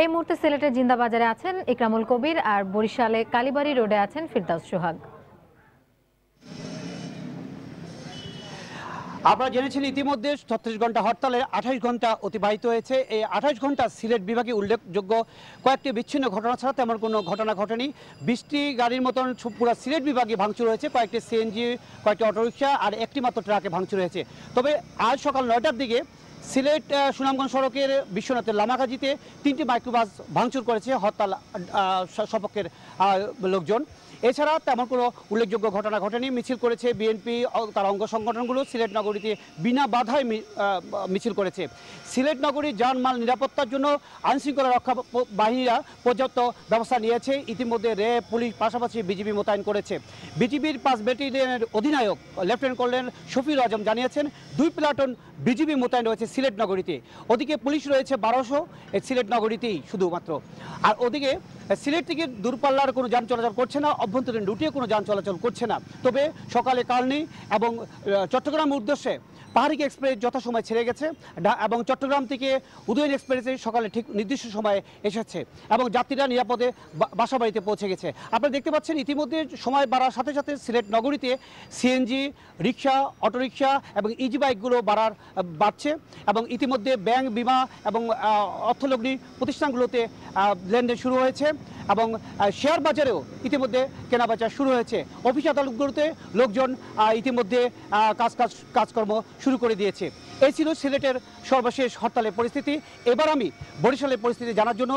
এই মুহূর্তে সিলেটের জিন্দাবাজারে আছেন ইকরামুল কবির আর বরিশালে কালীবাড়ি রোডে আছেন ফিরদাউস সোহাগ আমরা জেনেছেন ইতিমধ্যে ছত্রিশ ঘন্টা হরতালের আঠাশ ঘন্টা অতিবাহিত হয়েছে এই আঠাশ ঘন্টা সিলেট বিভাগে উল্লেখযোগ্য কয়েকটি বিচ্ছিন্ন ঘটনা ছাড়া তেমন কোনো ঘটনা ঘটেনি বৃষ্টি গাড়ির মতন পুরো সিলেট বিভাগে ভাঙচুর হয়েছে কয়েকটি সিএনজি কয়েকটি অটোরিকশা আর একটি মাত্র ট্রাকে ভাঙচুর হয়েছে তবে আজ সকাল নয়টার দিকে সিলেট সুনামগঞ্জ সড়কের বিশ্বনাথের লামাকাজিতে তিনটি মাইক্রোবাস ভাঙচুর করেছে হরতাল সপক্ষের লোকজন এছাড়া তেমন কোনো উল্লেখযোগ্য ঘটনা ঘটেনি মিছিল করেছে বিএনপি তার অঙ্গ সংগঠনগুলো সিলেট নগরীতে বিনা বাধায় মিছিল করেছে সিলেট নগরীর যানমাল নিরাপত্তার জন্য আইনশৃঙ্খলা রক্ষা বাহিনীরা পর্যাপ্ত ব্যবস্থা নিয়েছে ইতিমধ্যে র্যাব পুলিশ পাশাপাশি বিজিবি মোতায়েন করেছে বিজিবির পাঁচ ব্যাটালিয়নের অধিনায়ক লেফটেন্যান্ট কর্নেল শফিউল আজম জানিয়েছেন দুই প্লাটন বিজিবি মোতায়েন রয়েছে সিলেট নগরীতে ওদিকে পুলিশ রয়েছে বারোশো সিলেট নগরীতেই শুধুমাত্র আর ওদিকে সিলেট থেকে দূরপাল্লার কোনো যান চলাচল করছে না অভ্যন্তরীণ রুটে কোনো যান চলাচল করছে না তবে সকালে কালনি এবং চট্টগ্রাম উদ্দেশ্যে পাহাড়ি এক্সপ্রেস যথাসময় ছেড়ে গেছে এবং চট্টগ্রাম থেকে উদয়ন এক্সপ্রেসে সকালে ঠিক নির্দিষ্ট সময়ে এসেছে এবং যাত্রীরা নিরাপদে বাসাবাড়িতে পৌঁছে গেছে আপনারা দেখতে পাচ্ছেন ইতিমধ্যে সময় বাড়ার সাথে সাথে সিলেট নগরীতে সিএনজি রিক্সা অটোরিক্সা এবং ইজি e বাইকগুলো বাড়ার বাড়ছে এবং ইতিমধ্যে ব্যাংক বিমা এবং অর্থলগ্নি প্রতিষ্ঠানগুলোতে লেনদেন শুরু হয়েছে এবং শেয়ার বাজারেও ইতিমধ্যে কেনাবেচা শুরু হয়েছে অফিস আদালতগুলোতে লোকজন ইতিমধ্যে কাজ কাজ কাজকর্ম শুরু করে দিয়েছে এই ছিল সিলেটের সর্বশেষ হরতালের পরিস্থিতি এবার আমি বরিশালের পরিস্থিতি জানার জন্য